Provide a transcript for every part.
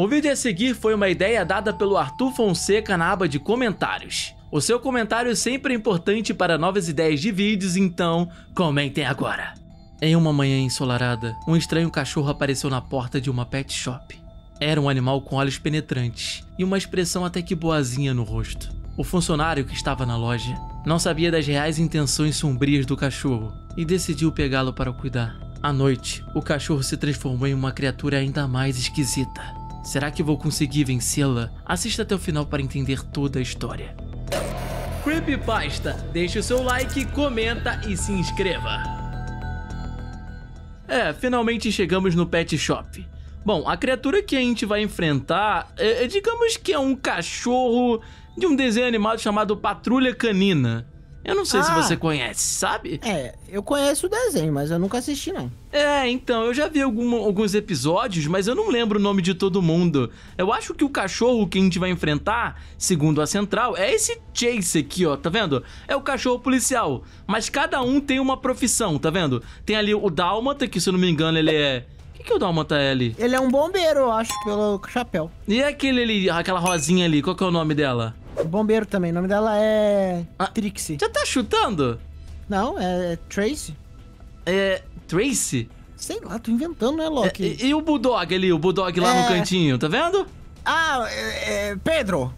O vídeo a seguir foi uma ideia dada pelo Arthur Fonseca na aba de comentários. O seu comentário sempre é importante para novas ideias de vídeos, então comentem agora. Em uma manhã ensolarada, um estranho cachorro apareceu na porta de uma pet shop. Era um animal com olhos penetrantes e uma expressão até que boazinha no rosto. O funcionário que estava na loja não sabia das reais intenções sombrias do cachorro e decidiu pegá-lo para cuidar. À noite, o cachorro se transformou em uma criatura ainda mais esquisita. Será que vou conseguir vencê-la? Assista até o final para entender toda a história. Creepypasta, deixe o seu like, comenta e se inscreva. É, finalmente chegamos no pet shop. Bom, a criatura que a gente vai enfrentar, é, é digamos que é um cachorro de um desenho animado chamado Patrulha Canina. Eu não sei ah, se você ah. conhece, sabe? É, eu conheço o desenho, mas eu nunca assisti, não. É, então, eu já vi algum, alguns episódios, mas eu não lembro o nome de todo mundo. Eu acho que o cachorro que a gente vai enfrentar, segundo a central, é esse Chase aqui, ó, tá vendo? É o cachorro policial. Mas cada um tem uma profissão, tá vendo? Tem ali o Dálmata, que se eu não me engano ele é que, que o Dálmata é ali? Ele é um bombeiro, eu acho, pelo chapéu. E é aquele ali, aquela rosinha ali, qual que é o nome dela? Bombeiro também. O nome dela é. Ah, Trixie. Já tá chutando? Não, é, é Tracy. É. Tracy? Sei lá, tô inventando, né, Loki? É, e, e, o Bulldog ali, o Bulldog lá é... no cantinho, tá vendo? Ah, é, é Pedro!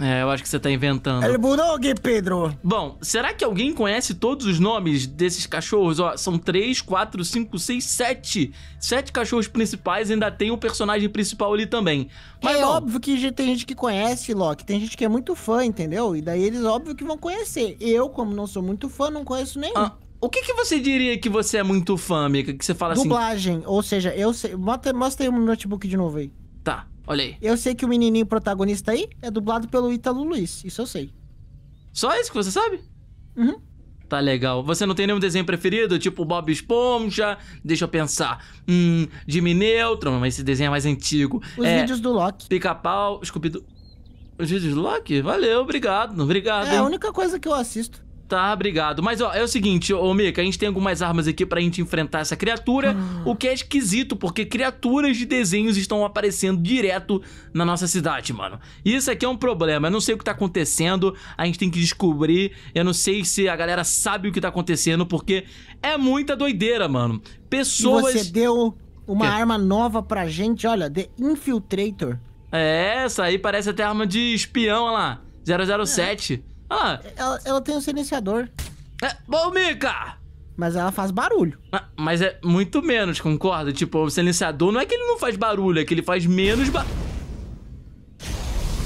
É, eu acho que você tá inventando. El Bulldog, Pedro! Bom, será que alguém conhece todos os nomes desses cachorros? Ó, são três, quatro, cinco, seis, sete, Sete cachorros principais ainda tem o personagem principal ali também. Mas é bom, óbvio que tem gente que conhece, Loki. Tem gente que é muito fã, entendeu? E daí eles, óbvio, que vão conhecer. Eu, como não sou muito fã, não conheço nenhum. Ah. O que, que você diria que você é muito fã, Mika? Que você fala Dublagem, assim... Dublagem, ou seja, eu sei... Mostra, mostra aí o um notebook de novo aí. Olha aí. Eu sei que o menininho protagonista aí é dublado pelo Ítalo Luiz. Isso eu sei. Só isso que você sabe? Uhum. Tá legal. Você não tem nenhum desenho preferido? Tipo Bob Esponja? Deixa eu pensar. Hum, Jimmy Neutron, mas esse desenho é mais antigo. Os é, vídeos do Loki. Pica-pau, Scooby-Doo. Os vídeos do Loki? Valeu, obrigado, obrigado. É a única coisa que eu assisto. Tá, obrigado. Mas ó, é o seguinte, ô Mika, a gente tem algumas armas aqui pra gente enfrentar essa criatura, ah. o que é esquisito, porque criaturas de desenhos estão aparecendo direto na nossa cidade, mano. E isso aqui é um problema, eu não sei o que tá acontecendo, a gente tem que descobrir, eu não sei se a galera sabe o que tá acontecendo, porque é muita doideira, mano. Pessoas... E você deu uma que? arma nova pra gente, olha, The Infiltrator. É, essa aí parece até arma de espião, olha lá, 007. É. Ah. Ela, ela tem um silenciador. É, bom, Mika! Mas ela faz barulho. Ah, mas é muito menos, concorda? Tipo, o silenciador não é que ele não faz barulho, é que ele faz menos barulho.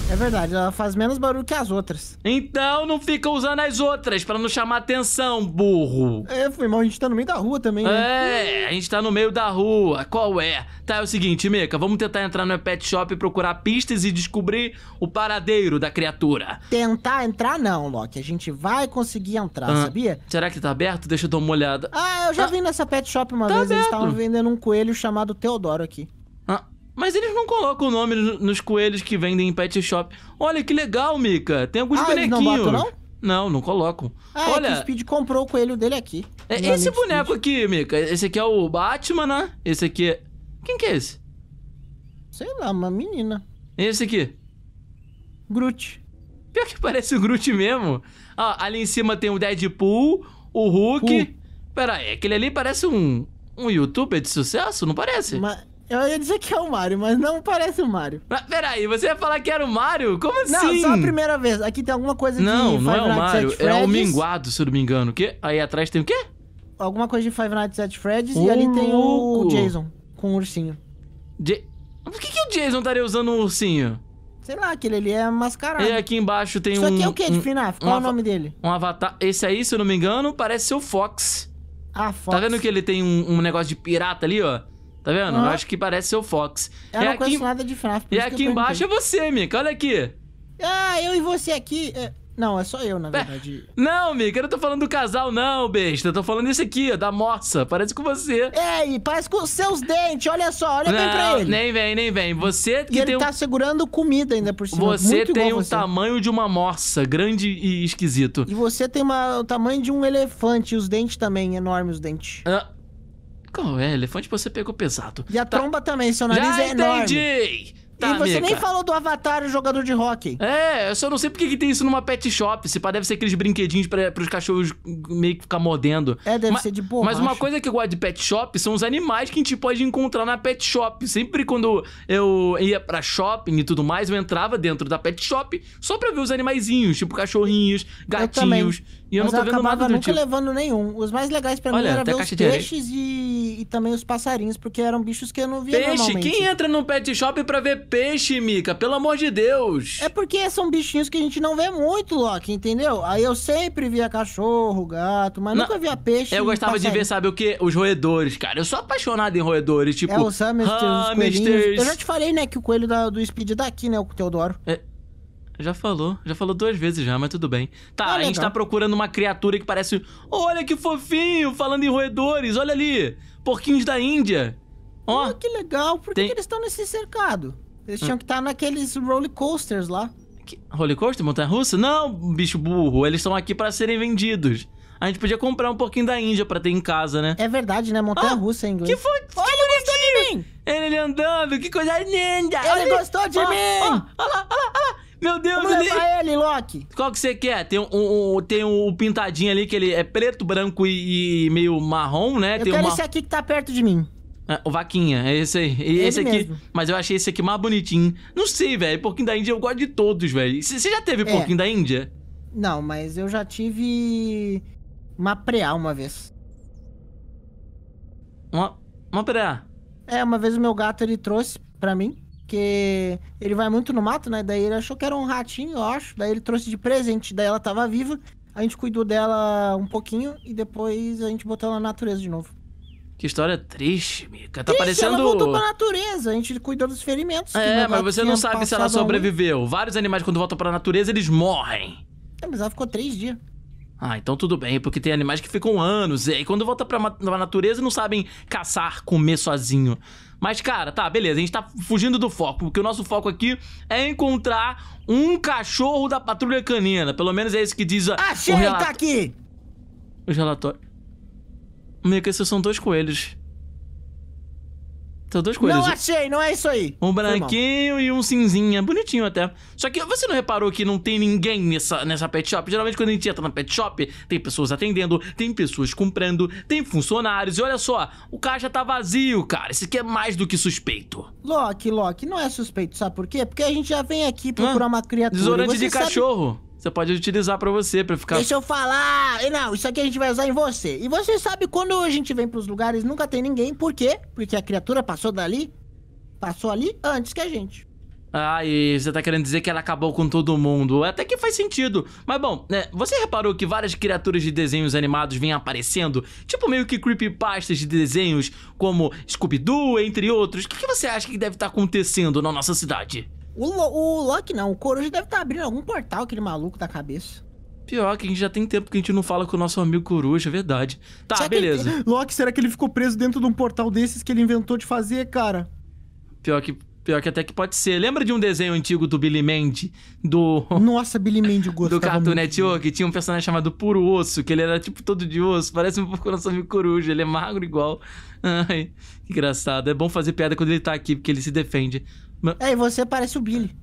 É verdade, ela faz menos barulho que as outras. Então não fica usando as outras pra não chamar atenção, burro. É, foi mal, a gente tá no meio da rua também, né? É, a gente tá no meio da rua. Qual é? Tá, é o seguinte, Meca, vamos tentar entrar no pet shop e procurar pistas e descobrir o paradeiro da criatura. Tentar entrar não, Loki. A gente vai conseguir entrar, ah, sabia? Será que tá aberto? Deixa eu dar uma olhada. Ah, eu já ah, vim nessa pet shop uma tá vez. Aberto. Eles estavam vendendo um coelho chamado Teodoro aqui. Mas eles não colocam o nome nos coelhos que vendem em pet shop. Olha que legal, Mica. Tem alguns ah, bonequinhos. Não, botam, não? não, não colocam. Ah, é Olha, é o Speed comprou o coelho dele aqui. É esse boneco Speed. aqui, Mica. Esse aqui é o Batman, né? Esse aqui é. Quem que é esse? Sei lá, uma menina. E esse aqui? Groot. Pior que parece o Groot mesmo. Ó, ah, ali em cima tem o Deadpool, o Hulk. Hulk. Pera aí, aquele ali parece um, um youtuber de sucesso, não parece? Mas, eu ia dizer que é o Mario, mas não parece o Mario. Mas, peraí, você ia falar que era o Mario? Como assim? Não, só a primeira vez. Aqui tem alguma coisa não, de Não, não é o Mario. É o Minguado, se eu não me engano. O quê? Aí atrás tem o quê? Alguma coisa de Five Nights at Freddy's oh, e ali tem o, o Jason com o ursinho. Por que, que o Jason estaria usando um ursinho? Sei lá, aquele ali é mascarado. E aqui embaixo tem Isso um... Isso aqui é o que de um, Qual um é o é nome dele? Um avatar. Esse aí, se eu não me engano, parece ser o Fox. Ah, Fox. Tá vendo que ele tem um, um negócio de pirata ali, ó? Tá vendo? Uhum. Eu acho que parece ser o Fox. Eu é não aqui... nada de E aqui embaixo é você, Mika. Olha aqui. Ah, eu e você aqui... É... Não, é só eu, na verdade. É. Não, Mika, eu não tô falando do casal, não, besta. Eu tô falando isso aqui, ó, da moça. Parece com você. É, e parece com os seus dentes. Olha só, olha não, bem pra ele. Nem vem, nem vem. Você que e ele tá um... segurando comida ainda por cima. Você Muito tem o tamanho de uma morça, grande e esquisito. E você tem uma... o tamanho de um elefante. E os dentes também, enormes os dentes. Ah é, elefante você pegou pesado. E a tá. tromba também, seu nariz Já é entendi. enorme. entendi! Tá, e você amiga. nem falou do Avatar, o jogador de rock. É, eu só não sei porque que tem isso numa pet shop. Se pá, deve ser aqueles brinquedinhos para os cachorros meio que ficar mordendo. É, deve Ma ser de boa. Mas uma coisa que eu gosto de pet shop são os animais que a gente pode encontrar na pet shop. Sempre quando eu ia pra shopping e tudo mais, eu entrava dentro da pet shop só pra ver os animaizinhos, tipo cachorrinhos, gatinhos. Eu e eu mas não tô eu vendo nada do nunca tipo. levando nenhum. Os mais legais pra Olha, mim eram ver os peixes e, e, também os passarinhos, porque eram bichos que eu não via Peixe, normalmente. quem entra num pet shop pra ver peixe, Mica, pelo amor de Deus. É porque são bichinhos que a gente não vê muito, Loki, entendeu? Aí eu sempre via cachorro, gato, mas não, nunca via peixe. Eu gostava de ver, sabe o quê? Os roedores, cara. Eu sou apaixonado em roedores, é tipo... É, os hamsters, Eu já te falei, né, que o coelho da, do Speed daqui, tá né, o Teodoro. É... Já falou, já falou duas vezes já, mas tudo bem. Tá, é a gente tá procurando uma criatura que parece. Olha que fofinho, falando em roedores, olha ali. Porquinhos da Índia. Ó, oh, que legal, por que, tem... que eles estão nesse cercado? Eles tinham que estar tá naqueles roller coasters lá. Que, roller coaster? Montanha russa? Não, bicho burro. Eles estão aqui para serem vendidos. A gente podia comprar um pouquinho da Índia pra ter em casa, né? É verdade, né? Montanha russa ah, em inglês. Que foi? Olha, ele gostou de mim! Ele, ele andando, que coisa linda! Ele, ele gostou de ah, mim! olha lá, olha lá! Meu Deus, Vamos ele... levar ele, Loki! Qual que você quer? Tem um, um, um, tem um pintadinho ali que ele é preto, branco e, e meio marrom, né? Eu tem quero uma... esse aqui que tá perto de mim. Ah, o Vaquinha, é esse aí. E esse aqui. Mesmo. Mas eu achei esse aqui mais bonitinho. Não sei, velho. Porquinho da Índia eu gosto de todos, velho. Você já teve é. porquinho da Índia? Não, mas eu já tive. Uma preá uma vez. Uma, uma preá? É, uma vez o meu gato ele trouxe pra mim. Porque ele vai muito no mato, né? Daí ele achou que era um ratinho, eu acho. Daí ele trouxe de presente. Daí ela tava viva. A gente cuidou dela um pouquinho e depois a gente botou ela na natureza de novo. Que história triste, Mica. Tá triste, parecendo. Ela voltou pra natureza, a gente cuidou dos ferimentos. É, mas você não sabe se ela sobreviveu. Ali. Vários animais, quando voltam pra natureza, eles morrem. É, mas ela ficou três dias. Ah, então tudo bem, porque tem animais que ficam anos. E quando volta pra, pra natureza, não sabem caçar, comer sozinho. Mas, cara, tá, beleza, a gente tá fugindo do foco, porque o nosso foco aqui é encontrar um cachorro da patrulha canina. Pelo menos é isso que diz a. Achei, o relato... tá aqui! Os relatórios meio que esses são dois coelhos. São dois coelhos. Não achei, não é isso aí. Um branquinho e um cinzinha. Bonitinho até. Só que você não reparou que não tem ninguém nessa, nessa pet shop? Geralmente quando a gente entra na pet shop, tem pessoas atendendo, tem pessoas comprando, tem funcionários. E olha só, o caixa tá vazio, cara. Isso aqui é mais do que suspeito. Loki, Loki, não é suspeito, sabe por quê? Porque a gente já vem aqui procurar ah, uma criatura. Desodorante de sabe... cachorro. Você pode utilizar para você, para ficar. Deixa eu falar! Não, isso aqui a gente vai usar em você. E você sabe quando a gente vem pros lugares nunca tem ninguém. Por quê? Porque a criatura passou dali. Passou ali antes que a gente. Ah, e você tá querendo dizer que ela acabou com todo mundo. Até que faz sentido. Mas bom, né, você reparou que várias criaturas de desenhos animados vêm aparecendo? Tipo meio que creepypastas de desenhos, como Scooby-Doo, entre outros. O que, que você acha que deve estar tá acontecendo na nossa cidade? O, Lo, o Loki não, o Coruja deve estar tá abrindo algum portal, aquele maluco da cabeça. Pior que a gente já tem tempo que a gente não fala com o nosso amigo Coruja, é verdade. Tá, será beleza. Ele... Loki, será que ele ficou preso dentro de um portal desses que ele inventou de fazer, cara? Pior que, pior que até que pode ser. Lembra de um desenho antigo do Billy Mandy? Do... Nossa, Billy Mandy gostava Do Cartoon Network, que tinha um personagem chamado Puro Osso, que ele era tipo todo de osso. Parece um pouco o nosso amigo Coruja, ele é magro igual. Ai, engraçado. É bom fazer piada quando ele tá aqui, porque ele se defende. Mas... É, e você parece o Billy.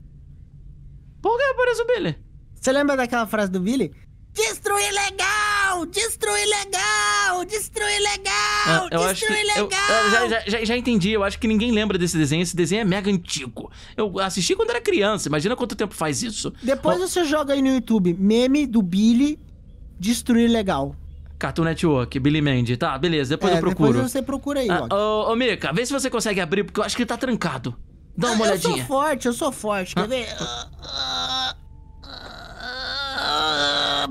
Por que eu pareço o Billy? Você lembra daquela frase do Billy? Destruir legal! Destruir legal! Destruir legal! Ah, eu destruir acho que, legal! Eu, eu, já, já, já, entendi, eu acho que ninguém lembra desse desenho. Esse desenho é mega antigo. Eu assisti quando era criança, imagina quanto tempo faz isso. Depois oh. você joga aí no YouTube, meme do Billy Destruir Legal. Cartoon Network, Billy Mandy. Tá, beleza, depois é, eu procuro. Depois você procura aí, ah, Ô, ô Mika, vê se você consegue abrir, porque eu acho que ele tá trancado. Dá uma olhadinha. Ah, eu sou forte, eu sou forte. Quer ah. ver? Ah, ah, ah,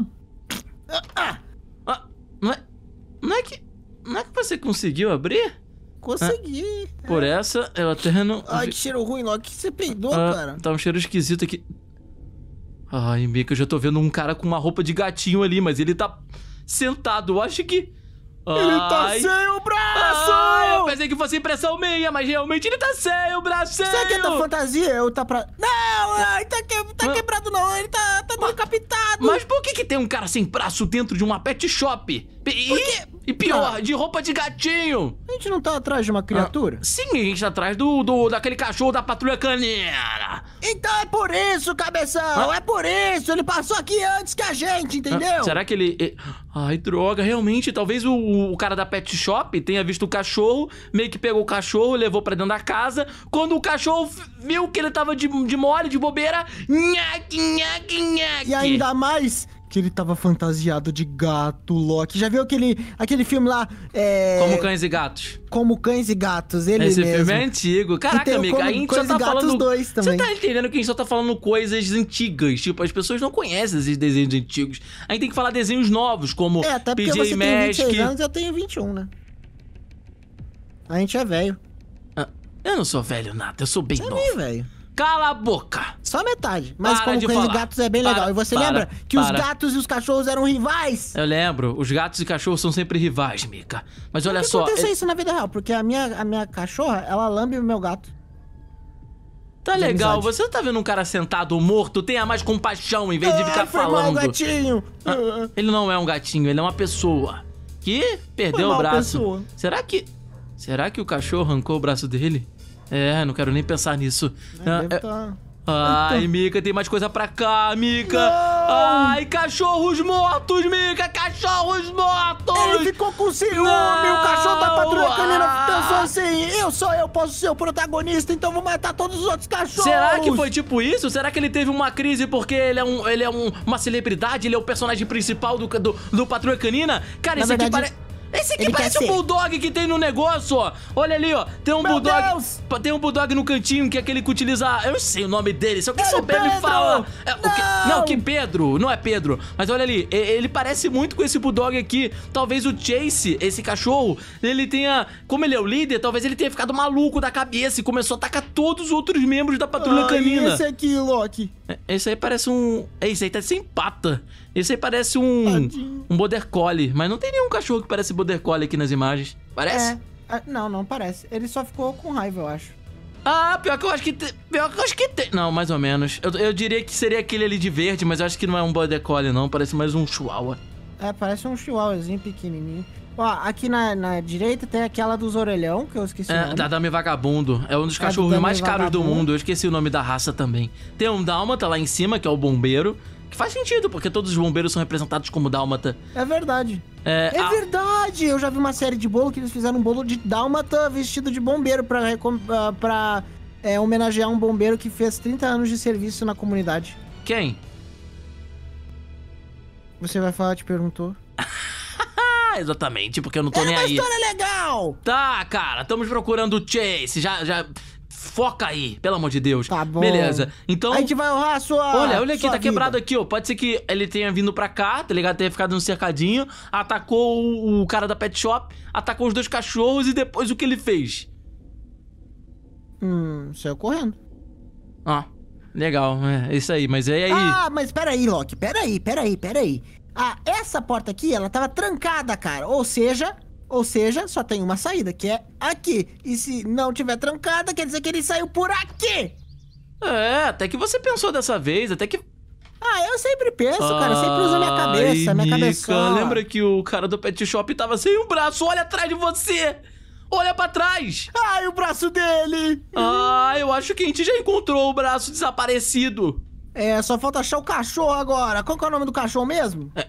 não, é, não, é que, não é que você conseguiu abrir? Consegui. Por essa, eu até não. Ai, que cheiro ruim, logo. O que você peidou, cara? Tá um cheiro esquisito aqui. Ai, Mika, que eu já tô vendo um cara com uma roupa de gatinho ali, mas ele tá sentado. Eu acho que. Ele tá sem o braço! Ai, eu pensei que fosse impressão minha, mas realmente ele tá sem o braço! Será que é da fantasia eu tá pra... Não, ele tá, que... tá quebrado não, ele tá, tá decapitado! Mas por que que tem um cara sem braço dentro de uma pet shop? E, e pior, ah. de roupa de gatinho! A gente não tá atrás de uma criatura? Ah. Sim, a gente tá atrás do, do, daquele cachorro da patrulha canina! Então é por isso, cabeção! Ah. É por isso! Ele passou aqui antes que a gente, ah, entendeu? Ah, será que ele. Ai, droga, realmente. Talvez o, o, cara da pet shop tenha visto o cachorro, meio que pegou o cachorro, levou pra dentro da casa. Quando o cachorro viu que ele tava de, de mole, de bobeira. Nhaque, nhaque, nhaque. E ainda mais que ele tava fantasiado de gato, Loki. Já viu aquele, aquele filme lá? É... Como Cães e Gatos. Como Cães e Gatos, ele Esse mesmo. filme é antigo. Caraca, amigo, a gente só tá falando... Dois também. Você tá entendendo que a gente só tá falando coisas antigas. Tipo, as pessoas não conhecem esses desenhos antigos. A gente tem que falar desenhos novos, como É, até porque PJ você Magic. tem 26 anos eu tenho 21, né? A gente é velho. Ah, eu não sou velho nada, eu sou bem você é novo. É velho. Cala a boca! Só metade. Mas para como de cães e gatos é bem para, legal. E você para, lembra que os gatos e os cachorros eram rivais? Eu lembro. Os gatos e cachorros são sempre rivais, Mika. Mas olha Por que só... acontece isso na vida real? Porque a minha, a minha cachorra, ela lambe o meu gato. Tá legal, amizade. você tá vendo um cara sentado morto, tenha mais compaixão em vez de ficar foi falando. Mal, gatinho. Ah, ele não é um gatinho, ele é uma pessoa. Que perdeu o braço. Pessoa. Será que. Será que o cachorro arrancou o braço dele? É, não quero nem pensar nisso. deve ah, é... Tá... Ai, então. Mica, tem mais coisa pra cá, Mica. Não! Ai, cachorros mortos, Mica, cachorros mortos. Ele ficou com ciúme, não! o cachorro da patrulha canina pensou assim, eu só eu posso ser o protagonista, então vou matar todos os outros cachorros. Será que foi tipo isso? Será que ele teve uma crise porque ele é, um, ele é um, uma celebridade, ele é o personagem principal do, do, do Patrulha Canina? Cara, Na isso verdade... aqui parece... Esse aqui Ele parece um bulldog que tem no negócio, ó. Olha ali, ó. Tem um Meu bulldog. Deus. Tem um bulldog no cantinho que é aquele que utiliza. Eu não sei o nome dele. Se alguém souber, Pedro. me fala. É, não. Que, não, que Pedro. Não é Pedro. Mas olha ali. Ele parece muito com esse bulldog aqui. Talvez o Chase, esse cachorro, ele tenha. Como ele é o líder, talvez ele tenha ficado maluco da cabeça e começou a atacar todos os outros membros da patrulha Ai, ah, canina. Esse aqui, Loki. Esse aí parece um. Esse aí tá sem pata. Esse aí parece um. Tadinho. Um border collie. Mas não tem nenhum cachorro que parece border collie aqui nas imagens. Parece? É. Ah, não, não parece. Ele só ficou com raiva, eu acho. Ah, pior que eu acho que tem. Pior que eu acho que tem. Não, mais ou menos. Eu, eu diria que seria aquele ali de verde, mas eu acho que não é um border collie, não. Parece mais um chihuahua. É, parece um chihuahuazinho pequenininho. Ó, aqui na, na, direita tem aquela dos orelhão, que eu esqueci é, o nome. Dame Vagabundo. É um dos cachorros é, mais caros do mundo. Eu esqueci o nome da raça também. Tem um dálmata tá lá em cima, que é o bombeiro. Que faz sentido, porque todos os bombeiros são representados como dálmata. É verdade. É, é a... verdade! Eu já vi uma série de bolo que eles fizeram um bolo de dálmata vestido de bombeiro pra, ah, pra é, homenagear um bombeiro que fez 30 anos de serviço na comunidade. Quem? Você vai falar, te perguntou exatamente, porque eu não tô Era é nem aí. história legal! Tá, cara, estamos procurando o Chase, já, já... Foca aí, pelo amor de Deus. Tá bom. Beleza. Então. A gente vai honrar a sua. Olha, olha aqui, tá vida. quebrado aqui, ó. Pode ser que ele tenha vindo pra cá, tá ligado? Tenha ficado num cercadinho, atacou o, cara da pet shop, atacou os dois cachorros e depois o que ele fez? Hum, saiu correndo. Ah, legal, é, é isso aí, mas é aí. Ah, mas peraí, Loki, peraí, peraí, peraí. Ah, essa porta aqui, ela tava trancada, cara. Ou seja, ou seja, só tem uma saída, que é aqui. E se não tiver trancada, quer dizer que ele saiu por aqui. É, até que você pensou dessa vez, até que ah, eu sempre penso, cara. Eu sempre uso a minha cabeça, Ai, minha cabeça. Lembra que o cara do pet shop tava sem um braço? Olha atrás de você! Olha pra trás! Ai, o braço dele! Ah, eu acho que a gente já encontrou o braço desaparecido. É, só falta achar o cachorro agora. Qual que é o nome do cachorro mesmo? É,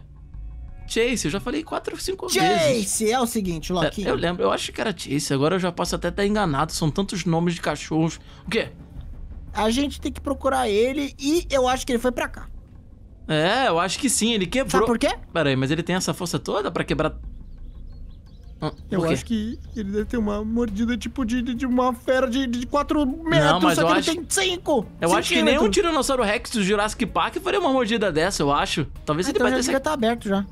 Chase, eu já falei quatro, cinco Chase, vezes. Chase, é o seguinte, Loki. É, eu lembro, eu acho que era Chase, agora eu já posso até estar enganado, são tantos nomes de cachorros. O quê? A gente tem que procurar ele e eu acho que ele foi pra cá. É, eu acho que sim, ele quebrou. Sabe por quê? Pera aí, mas ele tem essa força toda pra quebrar... eu acho que ele deve ter uma mordida tipo de, de uma fera de, de 4 metros, Não, mas só que acho... ele tem 5! Eu acho que nem um Tiranossauro Rex do Jurassic Park faria uma mordida dessa, eu acho. Talvez ah, ele então batesse... já devia estar tá aberto já.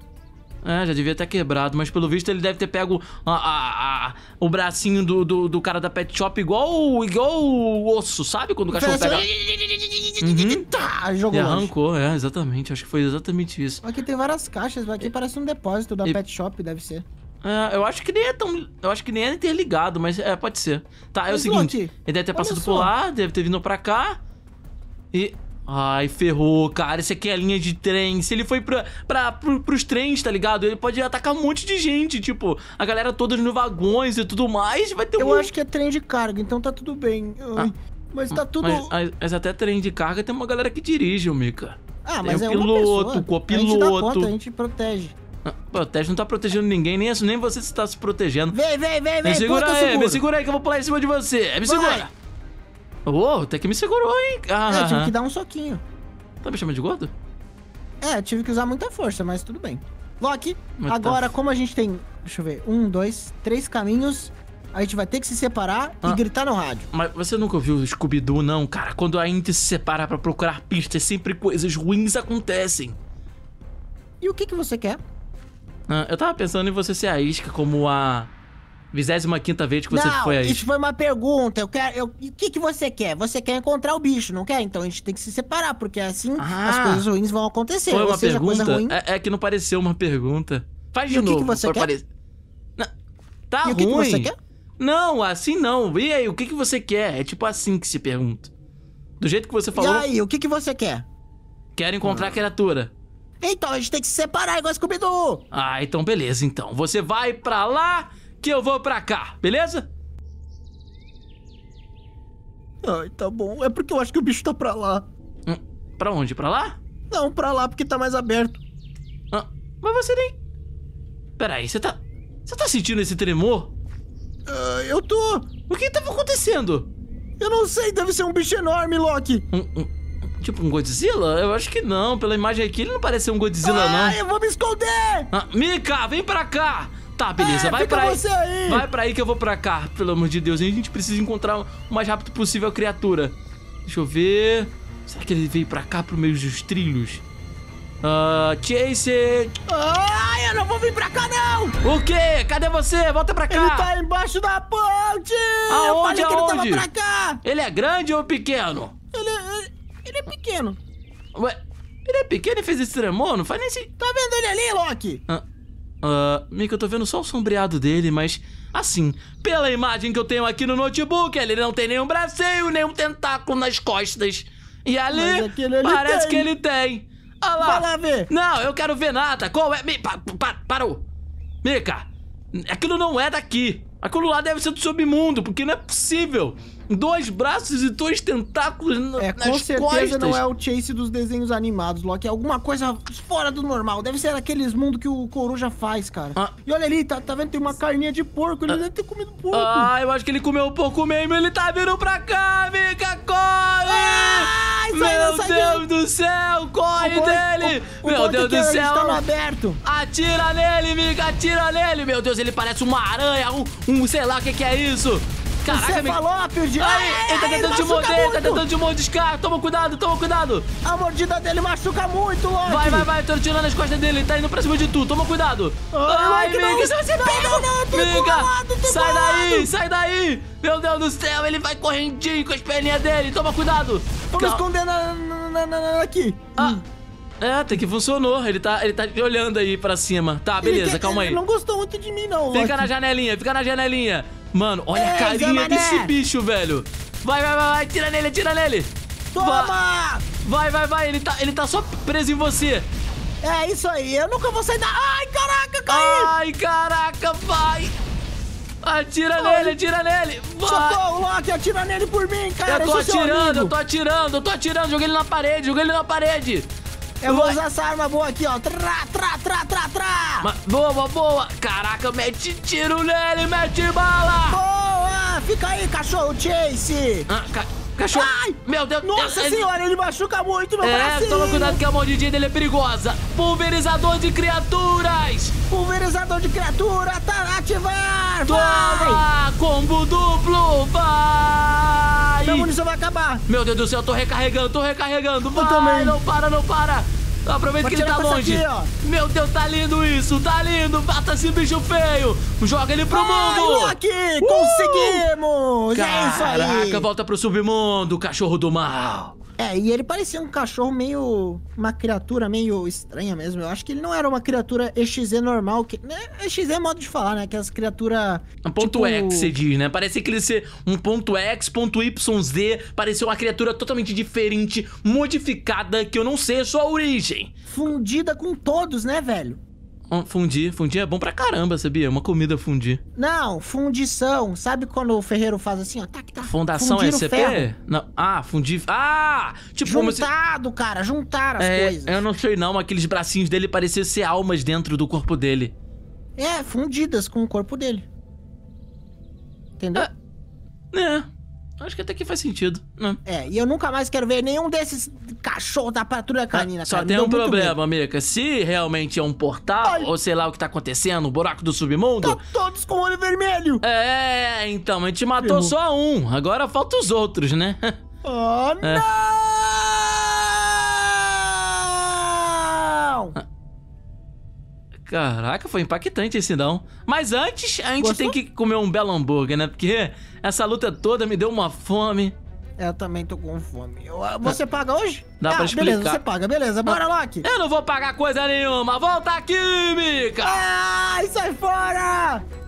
É, já devia ter quebrado, mas pelo visto ele deve ter pego a, a, a, o bracinho do, do, do, cara da pet shop igual, igual o osso, sabe? Quando o cachorro pega. Assim, uhum. Tá, jogou. E arrancou, é, exatamente. Acho que foi exatamente isso. Aqui tem várias caixas, aqui parece um depósito da e... pet shop, deve ser. É, eu acho que nem é tão. Eu acho que nem é interligado, mas é, pode ser. Tá, é mas o seguinte. Ele deve ter Olha passado só. por lá, deve ter vindo pra cá. E. Ai, ferrou, cara. Isso aqui é a linha de trem. Se ele foi pra, pra, pro, pros trens, tá ligado? Ele pode atacar um monte de gente, tipo, a galera toda no vagões e tudo mais. Vai ter Eu um... acho que é trem de carga, então tá tudo bem. Ah, mas tá tudo. Mas, mas, até trem de carga tem uma galera que dirige, o Mika. Ah, mas tem um é piloto, uma pessoa. copiloto. A gente, conta, a gente protege. Ah, protege, não tá protegendo ninguém, nem, nem você está se protegendo. Vem, vem, vem, vem. Me segura aí, me segura aí que eu vou pular em cima de você. Me segura. Vai oh, até que me segurou, hein? Ah, é, tive que dar um soquinho. Tá me chamando de gordo? É, tive que usar muita força, mas tudo bem. Loki, tá. agora como a gente tem, deixa eu ver, um, dois, três caminhos, a gente vai ter que se separar ah. e gritar no rádio. Mas você nunca ouviu Scooby-Doo, não, cara? Quando a gente se separa para procurar pistas, é sempre coisas ruins acontecem. E o que, que você quer? Ah, eu tava pensando em você ser a isca como a 25 vez que você não, foi aí. Isso foi uma pergunta. Eu quero. Eu, o que, que você quer? Você quer encontrar o bicho, não quer? Então a gente tem que se separar, porque é assim ah, as coisas ruins vão acontecer. Foi uma seja, pergunta? Ruim... É, é, que não pareceu uma pergunta. Faz de e novo. O que, que você quer? Pare... Não, tá e ruim. O que, que você quer? Não, assim não. E aí, o que, que você quer? É tipo assim que se pergunta. Do jeito que você falou. E aí, o que, que você quer? Quero encontrar hum. a criatura. Então, a gente tem que se separar igual Scooby-Doo. Ah, então beleza, então. Você vai pra lá que eu vou pra cá, beleza? Ai, tá bom. É porque eu acho que o bicho tá pra lá. Hum, pra onde? Pra lá? Não, pra lá, porque tá mais aberto. Ah, mas você nem... Peraí, você tá... Você tá sentindo esse tremor? Uh, eu tô. O que tava acontecendo? Eu não sei, deve ser um bicho enorme, Loki. Um, um, tipo um Godzilla? Eu acho que não. Pela imagem aqui, ele não parece ser um Godzilla, ah, não. Ah, eu vou me esconder! Ah, Mika, vem pra cá! Tá, beleza, é, vai pra aí, aí. Vai pra aí que eu vou pra cá, pelo amor de Deus. A gente precisa encontrar o mais rápido possível a criatura. Deixa eu ver. Será que ele veio pra cá pro meio dos trilhos? uh, Chase! Ai, eu não vou vir pra cá, não! O quê? Cadê você? Volta pra cá! Ele tá embaixo da ponte! Aonde, eu aonde? ele tava pra cá! Ele é grande ou pequeno? Ele, ele, ele é pequeno. Ué, ele é pequeno e fez esse tremor? Não faz nem sentido. Tá vendo ele ali, Loki? Ah, Uh, ah, Mika, eu tô vendo só o sombreado dele, mas assim, pela imagem que eu tenho aqui no notebook, ele não tem nenhum bracinho, nenhum tentáculo nas costas. E ali, parece tem. que ele tem. Olha lá. Vai lá ver. Não, eu quero ver nada. Qual é? Me, pa, pa, parou. Mica, aquilo não é daqui. Aquilo lá deve ser do submundo, porque não é possível dois braços e dois tentáculos na, é, nas com certeza costas. não é o Chase dos desenhos animados, Loki. É alguma coisa fora do normal. Deve ser aqueles mundos que o Coruja faz, cara. Ah. E olha ali, tá, tá vendo? Tem uma carninha de porco. Ele ah. deve ter comido porco. Ah, eu acho que ele comeu um porco mesmo. Ele tá vindo pra cá, Mica corre! Ah, Ai, Meu Deus do céu, corre o dele! O, o Meu Deus do céu! Tá aberto. Atira nele, Mica. atira nele! Meu Deus, ele parece uma aranha, um, um sei lá o que, que é isso. Caraca, me... falou, Ai, Ele tá tentando te morder, tá muito. tá tentando te mordiscar! Toma cuidado, toma cuidado! A mordida dele machuca muito, Loki! Vai, vai, vai, tô tirando as costas dele, ele tá indo pra cima de tu, toma cuidado! Ai, Ai Miga! Você não, pega, não, não, Sai daí, sai daí! Meu Deus do céu, ele vai correndinho com as perninhas dele, toma cuidado! Vamos me esconder na, na, na, aqui! Ah! É, até que funcionou. Ele tá, ele tá olhando aí pra cima. Tá, beleza, quer, calma aí. Ele não gostou muito de mim, não. Fica na janelinha, fica na janelinha. Mano, olha Ei, a carinha desse bicho, velho. Vai, vai, vai, vai. Tira nele, tira nele. Toma! Vai, vai, vai. Ele tá, ele tá só preso em você. É isso aí. Eu nunca vou sair da... Ai, caraca, caiu. Ai, caraca, vai. Atira nele, atira nele. Vai. Socorro, Loki. Atira nele por mim, cara. Eu tô é atirando, eu tô atirando, eu tô atirando. Joguei ele na parede, joguei ele na parede. Eu vou usar essa arma boa aqui, ó. Trá, trá, trá, trá, trá. Mas, boa, boa. Caraca, mete tiro nele, mete bala. Boa, fica aí, cachorro Chase. Ah, ca cachorro. Ai! Meu Deus. Nossa Deus, senhora, ele machuca muito meu é, bracinho. É, toma cuidado que a mordidinha dele é perigosa. Pulverizador de criaturas. Pulverizador de criatura, tá ativar. Toma, vai. combo duplo, vai. Meu munição vai acabar. Meu Deus do céu, eu tô recarregando, tô recarregando. Vai, eu também. não para, não para. Aproveita que ele tá longe. Aqui, Meu Deus, tá lindo isso, tá lindo. Bata esse bicho feio. Joga ele pro Ai, mundo. Loki, conseguimos. Caraca, é isso aí. Caraca, volta pro submundo, cachorro do mal. É, e ele parecia um cachorro meio. Uma criatura meio estranha mesmo. Eu acho que ele não era uma criatura EXE normal. Que, né? EXE é modo de falar, né? Que criaturas. Um ponto tipo... X, você diz, né? Parecia que ele ser um ponto X, ponto Y, Z. Parecia uma criatura totalmente diferente, modificada, que eu não sei a sua origem. Fundida com todos, né, velho? Fundi. Fundi é bom pra caramba, sabia? É uma comida fundi. Não, fundição. Sabe quando o ferreiro faz assim, ó? Tá, tá, tá Fundação SCP? Não. Ah, fundi... Ah! Tipo, Juntado, se... cara. Juntaram as é, coisas. Eu não sei não, mas aqueles bracinhos dele pareciam ser almas dentro do corpo dele. É, fundidas com o corpo dele. Entendeu? É. é. Acho que até que faz sentido. Né? É, e eu nunca mais quero ver nenhum desses cachorros da patrulha canina, Só cara, tem um problema, Mica. Se realmente é um portal, Ai. ou sei lá o que tá acontecendo, um buraco do submundo... Tá todos com olho vermelho! É, então, a gente matou só um. Agora falta os outros, né? Oh, é. não! Caraca, foi impactante esse não. Mas antes, a gente Gostou? tem que comer um belo hambúrguer, né? Porque essa luta toda me deu uma fome. É, eu também tô com fome. Você paga hoje? Dá ah, pra explicar. beleza, você paga, beleza. Bora, Loki. Eu não vou pagar coisa nenhuma. Volta aqui, Mika! Ai, ah, sai fora!